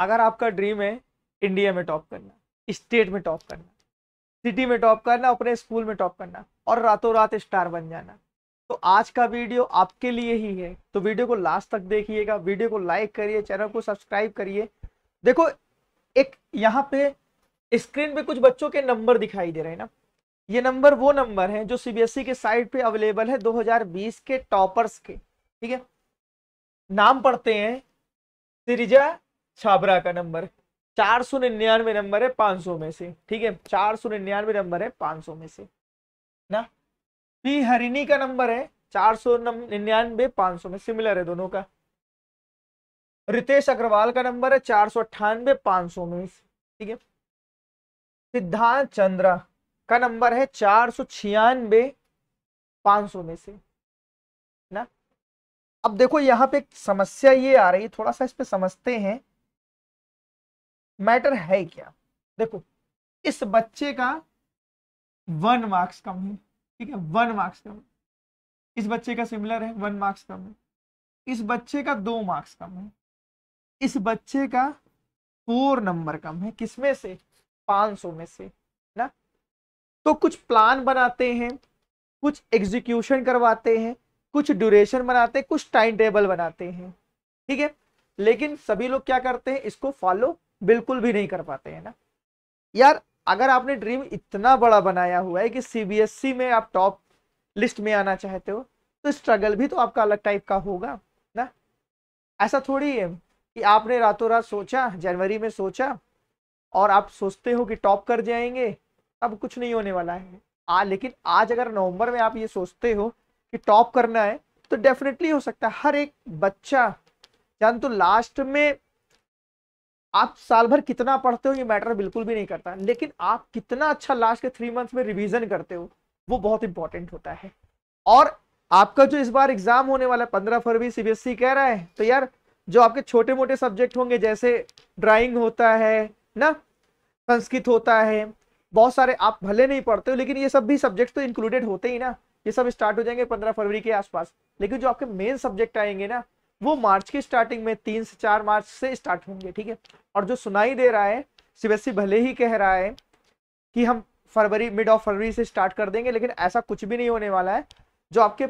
अगर आपका ड्रीम है इंडिया में टॉप करना स्टेट में टॉप करना सिटी में टॉप करना अपने स्कूल में टॉप करना और रातों रात स्टार बन जाना तो आज का वीडियो आपके लिए ही है तो वीडियो को लास्ट तक देखिएगा वीडियो को लाइक करिए चैनल को सब्सक्राइब करिए देखो एक यहाँ पे स्क्रीन पे कुछ बच्चों के नंबर दिखाई दे रहे हैं ना ये नंबर वो नंबर है जो सीबीएसई e के साइट पे अवेलेबल है 2020 के टॉपर्स के ठीक है नाम पढ़ते हैं सिरिजा छाबरा का नंबर चार सौ निन्यानवे नंबर है पाँच सौ में से ठीक है चार सौ निन्यानवे नंबर है पाँच सौ में से ना पी हरिणी का नंबर है चार सौ निन्यानवे पांच सौ में सिमिलर है दोनों का रितेश अग्रवाल का नंबर है चार सौ अट्ठानवे पांच सौ में ठीक है सिद्धांत चंद्रा का नंबर है चार सौ छियानवे पाँच सौ में से ना अब देखो यहाँ पे समस्या ये आ रही है थोड़ा सा इस पे समझते हैं मैटर है क्या देखो इस बच्चे का वन मार्क्स कम है ठीक है वन मार्क्स कम है इस बच्चे का सिमिलर है वन मार्क्स कम है इस बच्चे का दो मार्क्स कम है इस बच्चे का फोर नंबर कम है किसमें से पांच सौ में से ना तो कुछ प्लान बनाते हैं कुछ एग्जीक्यूशन करवाते हैं कुछ ड्यूरेशन बनाते हैं कुछ टाइम टेबल बनाते हैं ठीक है लेकिन सभी लोग क्या करते हैं इसको फॉलो बिल्कुल भी नहीं कर पाते हैं ना यार अगर आपने ड्रीम इतना बड़ा बनाया हुआ है कि सीबीएसई e में आप टॉप लिस्ट में आना चाहते हो तो स्ट्रगल भी तो आपका अलग टाइप का होगा ना ऐसा थोड़ी है कि आपने रातों रात सोचा जनवरी में सोचा और आप सोचते हो कि टॉप कर जाएंगे अब कुछ नहीं होने वाला है आ, लेकिन आज अगर नवंबर में आप ये सोचते हो कि टॉप करना है तो डेफिनेटली हो सकता है हर एक बच्चा जान तो लास्ट में आप साल भर कितना पढ़ते हो ये मैटर बिल्कुल भी नहीं करता लेकिन आप कितना अच्छा लास्ट के थ्री मंथ्स में रिवीजन करते हो वो बहुत इंपॉर्टेंट होता है और आपका जो इस बार एग्जाम होने वाला है पंद्रह फरवरी सीबीएसई e कह रहा है तो यार जो आपके छोटे मोटे सब्जेक्ट होंगे जैसे ड्राइंग होता है ना संस्कृत होता है बहुत सारे आप भले नहीं पढ़ते हो लेकिन ये सब भी सब्जेक्ट तो इंक्लूडेड होते ही ना ये सब स्टार्ट हो जाएंगे पंद्रह फरवरी के आसपास लेकिन जो आपके मेन सब्जेक्ट आएंगे ना वो मार्च की स्टार्टिंग में तीन से चार मार्च से स्टार्ट होंगे ठीक है और जो सुनाई दे रहा है सीबीएसई भले ही कह रहा है कि हम फरवरी मिड ऑफ फरवरी से स्टार्ट कर देंगे लेकिन ऐसा कुछ भी नहीं होने वाला है जो आपके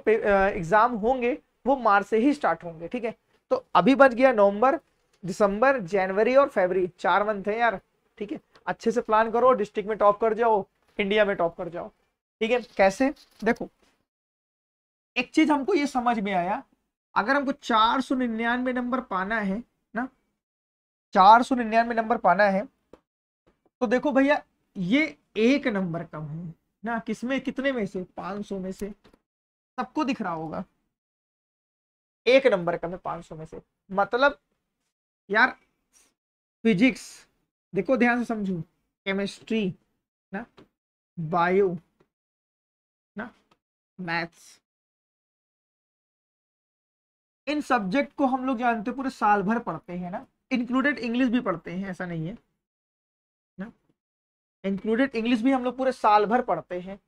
एग्जाम होंगे वो मार्च से ही स्टार्ट होंगे ठीक है तो अभी बच गया नवंबर दिसंबर जनवरी और फरवरी चार मंथ है यार ठीक है अच्छे से प्लान करो डिस्ट्रिक्ट में टॉप कर जाओ इंडिया में टॉप कर जाओ ठीक है कैसे देखो एक चीज हमको ये समझ में आया अगर हमको चार सौ निन्यानवे नंबर पाना है ना चार सौ निन्यानवे नंबर पाना है तो देखो भैया ये एक नंबर कम है ना किसमें कितने में से पाँच सौ में से सबको दिख रहा होगा एक नंबर कम है पाँच सौ में से मतलब यार फिजिक्स देखो ध्यान से समझो केमिस्ट्री ना बायो ना मैथ्स इन सब्जेक्ट को हम लोग जानते पूरे साल भर पढ़ते हैं ना इंक्लूडेड इंग्लिश भी पढ़ते हैं ऐसा नहीं है ना इंक्लूडेड इंग्लिश भी हम लोग पूरे साल भर पढ़ते हैं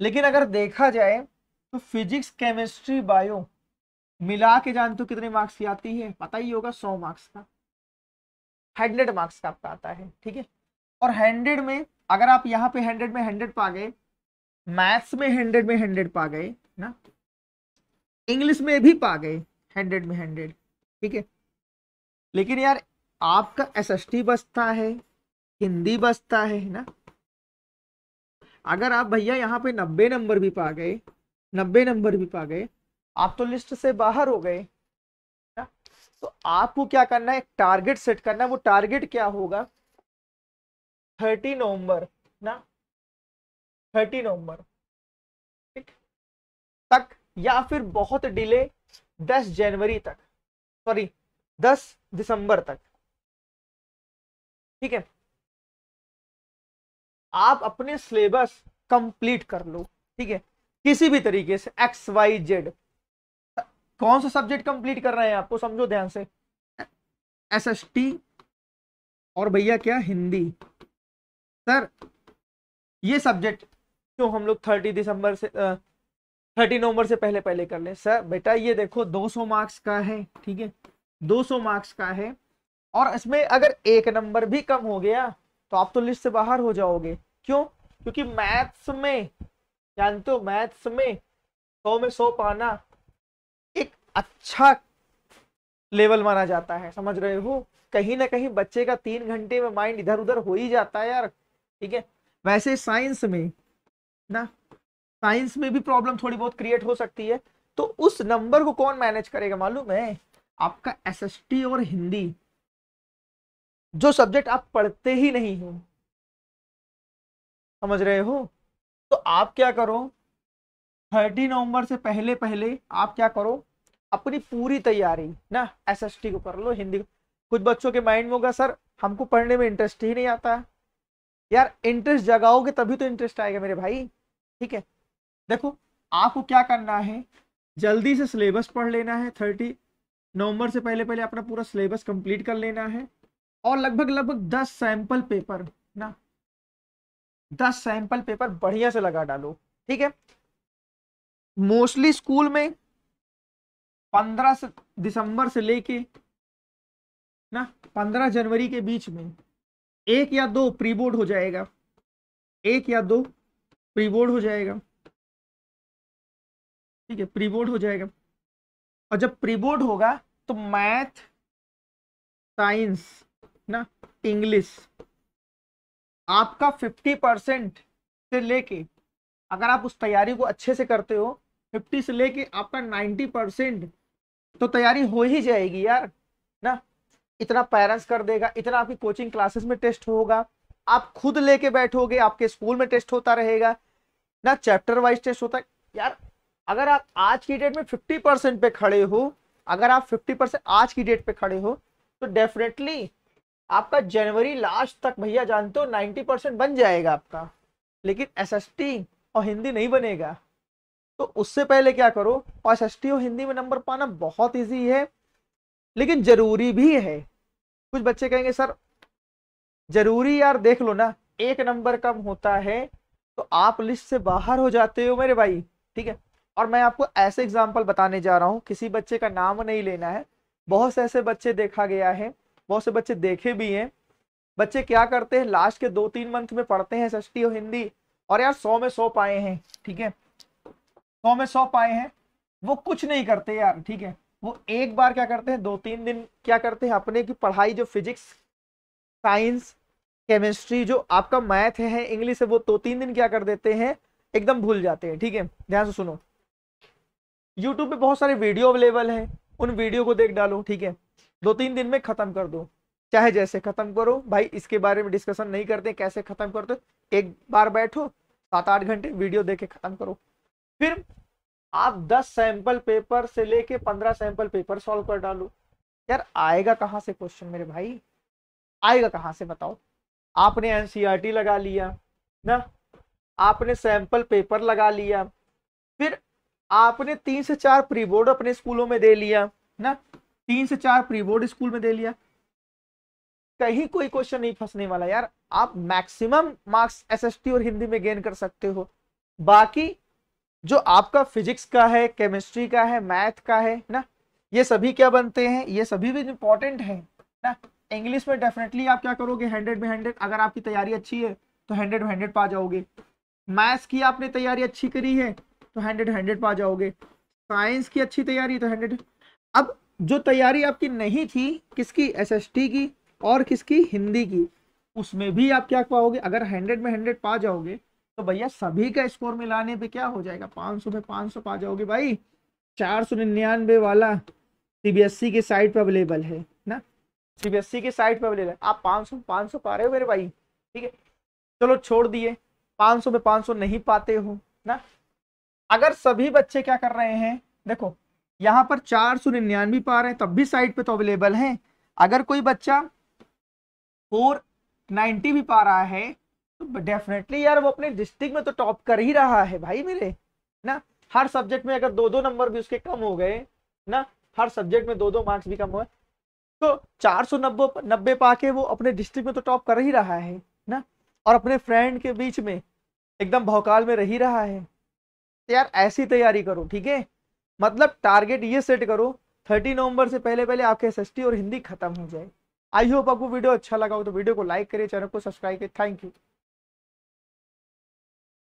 लेकिन अगर देखा जाए तो फिजिक्स केमिस्ट्री बायो मिला के जानते हो कितने मार्क्स की आती है पता ही होगा सौ मार्क्स का हंड्रेड मार्क्स का आपका आता है ठीक है और हंड्रेड में अगर आप यहाँ पे हंड्रेड में हंड्रेड पा गए मैथ्स में हंड्रेड में हंड्रेड पा गए ना इंग्लिश में भी पा गए हंड्रेड में हंड्रेड ठीक है लेकिन यार आपका एस बसता है हिंदी बसता है ना अगर आप भैया यहाँ पे नब्बे नंबर भी पा गए नब्बे नंबर भी पा गए आप तो लिस्ट से बाहर हो गए ना तो आपको क्या करना है टारगेट सेट करना है वो टारगेट क्या होगा थर्टी नवंबर ना थर्टी नवंबर ठीक तक या फिर बहुत डिले 10 जनवरी तक सॉरी 10 दिसंबर तक ठीक है आप अपने सिलेबस कंप्लीट कर लो ठीक है किसी भी तरीके से एक्स वाई जेड कौन सा सब्जेक्ट कंप्लीट कर रहे हैं आपको समझो ध्यान से एस एस टी और भैया क्या हिंदी सर ये सब्जेक्ट जो हम लोग थर्टी दिसंबर से थर्टी नवंबर से पहले पहले कर लें सर बेटा ये देखो 200 मार्क्स का है ठीक है 200 मार्क्स का है और इसमें अगर एक नंबर भी कम हो गया तो आप तो लिस्ट से बाहर हो जाओगे क्यों क्योंकि मैथ्स में जानते हो मैथ्स में सौ में सौ पाना एक अच्छा लेवल माना जाता है समझ रहे हो कहीं ना कहीं बच्चे का तीन घंटे में माइंड इधर उधर हो ही जाता है यार ठीक है वैसे साइंस में ना साइंस में भी प्रॉब्लम थोड़ी बहुत क्रिएट हो सकती है तो उस नंबर को कौन मैनेज करेगा मालूम है आपका एसएसटी और हिंदी जो सब्जेक्ट आप पढ़ते ही नहीं हो समझ रहे हो तो आप क्या करो थर्टी नवंबर से पहले पहले आप क्या करो अपनी पूरी तैयारी ना एसएसटी को कर लो हिंदी को कुछ बच्चों के माइंड में होगा सर हमको पढ़ने में इंटरेस्ट ही नहीं आता यार इंटरेस्ट जगाओगे तभी तो इंटरेस्ट आएगा मेरे भाई ठीक है देखो आपको क्या करना है जल्दी से सिलेबस पढ़ लेना है थर्टी नवंबर से पहले पहले अपना पूरा सिलेबस कंप्लीट कर लेना है और लगभग लगभग दस सैंपल पेपर ना दस सैंपल पेपर बढ़िया से लगा डालो ठीक है मोस्टली स्कूल में पंद्रह दिसंबर से लेके ना पंद्रह जनवरी के बीच में एक या दो प्री बोर्ड हो जाएगा एक या दो प्री बोर्ड हो जाएगा ठीक है प्री बोर्ड हो जाएगा और जब प्री बोर्ड होगा तो मैथ साइंस ना इंग्लिश आपका फिफ्टी परसेंट से लेके अगर आप उस तैयारी को अच्छे से करते हो फिफ्टी से लेके आपका नाइन्टी परसेंट तो तैयारी हो ही जाएगी यार ना इतना पेरेंट्स कर देगा इतना आपकी कोचिंग क्लासेस में टेस्ट होगा आप खुद लेके बैठोगे आपके स्कूल में टेस्ट होता रहेगा ना चैप्टर वाइज टेस्ट होता है यार अगर आप आज की डेट में फिफ्टी परसेंट पे खड़े हो अगर आप फिफ्टी परसेंट आज की डेट पे खड़े हो तो डेफिनेटली आपका जनवरी लास्ट तक भैया जानते हो नाइन्टी परसेंट बन जाएगा आपका लेकिन एसएसटी और हिंदी नहीं बनेगा तो उससे पहले क्या करो और एस और हिंदी में नंबर पाना बहुत ईजी है लेकिन जरूरी भी है कुछ बच्चे कहेंगे सर जरूरी यार देख लो ना एक नंबर कम होता है तो आप लिस्ट से बाहर हो जाते हो मेरे भाई ठीक है और मैं आपको ऐसे एग्जाम्पल बताने जा रहा हूँ किसी बच्चे का नाम नहीं लेना है बहुत से ऐसे बच्चे देखा गया है बहुत से बच्चे देखे भी हैं बच्चे क्या करते हैं लास्ट के दो तीन मंथ में पढ़ते हैं सस्ती और हिंदी और यार सौ में सौ पाए हैं ठीक है सौ में सौ पाए हैं वो कुछ नहीं करते यार ठीक है वो एक बार क्या करते हैं दो तीन दिन क्या करते हैं अपने की पढ़ाई जो फिजिक्स साइंस केमिस्ट्री जो आपका मैथ है इंग्लिश है वो दो तीन दिन क्या कर देते हैं एकदम भूल जाते हैं ठीक है ध्यान से सुनो यूट्यूब पे बहुत सारे वीडियो अवेलेबल है उन वीडियो को देख डालो ठीक है दो तीन दिन में खत्म कर दो चाहे जैसे खत्म करो भाई इसके बारे में डिस्कशन नहीं करते कैसे खत्म करते एक बार बैठो सात आठ घंटे वीडियो देख के खत्म करो फिर आप दस सैंपल पेपर से लेके पंद्रह सैंपल पेपर सॉल्व कर डालो यार आएगा कहाँ से क्वेश्चन मेरे भाई आएगा कहाँ से बताओ आपने एनसीईआरटी e लगा लिया ना आपने सैंपल पेपर लगा लिया आपने तीन से चार प्री बोर्ड अपने स्कूलों में दे लिया ना तीन से चार प्री बोर्ड स्कूल में दे लिया कहीं कोई क्वेश्चन नहीं फंसने वाला यार आप मैक्सिमम मार्क्स एसएसटी और हिंदी में गेन कर सकते हो बाकी जो आपका फिजिक्स का है केमिस्ट्री का है मैथ का है ना ये सभी क्या बनते हैं ये सभी भी इंपॉर्टेंट है ना इंग्लिश में डेफिनेटली आप क्या करोगे हंड्रेड में हंड्रेड अगर आपकी तैयारी अच्छी है तो हंड्रेड में हंड्रेड पा जाओगे मैथ्स की आपने तैयारी अच्छी करी है तो हंड्रेड हंड्रेड पा जाओगे साइंस की अच्छी तैयारी तो हंड्रेड अब जो तैयारी आपकी नहीं थी किसकी एसएसटी की और किसकी हिंदी की उसमें भी आप क्या पाओगे अगर हंड्रेड में हंड्रेड पा जाओगे तो भैया सभी का स्कोर मिलाने पे क्या हो जाएगा पाँच सौ में पाँच सौ पा जाओगे भाई चार सौ निन्यानवे वाला सी की साइट पर अवेलेबल है ना सी की साइट पर अवेलेबल आप पाँच सौ पाँच सौ पा रहे हो मेरे भाई ठीक है चलो छोड़ दिए पाँच सौ में पाँच सौ नहीं पाते हो ना अगर सभी बच्चे क्या कर रहे हैं देखो यहाँ पर चार सौ निन्यानवे पा रहे हैं तब भी साइड पे तो अवेलेबल है अगर कोई बच्चा फोर नाइन्टी भी पा रहा है तो डेफिनेटली यार वो अपने डिस्ट्रिक्ट में तो टॉप कर ही रहा है भाई मेरे ना हर सब्जेक्ट में अगर दो दो नंबर भी उसके कम हो गए ना हर सब्जेक्ट में दो दो मार्क्स भी कम हो तो चार सौ नब्बे नब्बे पा के वो अपने डिस्ट्रिक्ट में तो टॉप कर ही रहा है ना और अपने फ्रेंड के बीच में एकदम भौकाल में रह ही रहा है यार ऐसी तैयारी करो ठीक है मतलब टारगेट ये सेट करो थर्टी नवंबर से पहले पहले आपके एस और हिंदी खत्म हो जाए आई होप आपको वीडियो अच्छा लगा हो तो वीडियो को लाइक करिए चैनल को सब्सक्राइब करिए थैंक यू